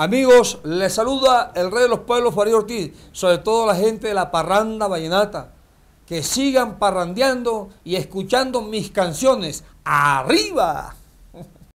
Amigos, les saluda el rey de los pueblos, Farid Ortiz, sobre todo la gente de la parranda vallenata. Que sigan parrandeando y escuchando mis canciones. ¡Arriba!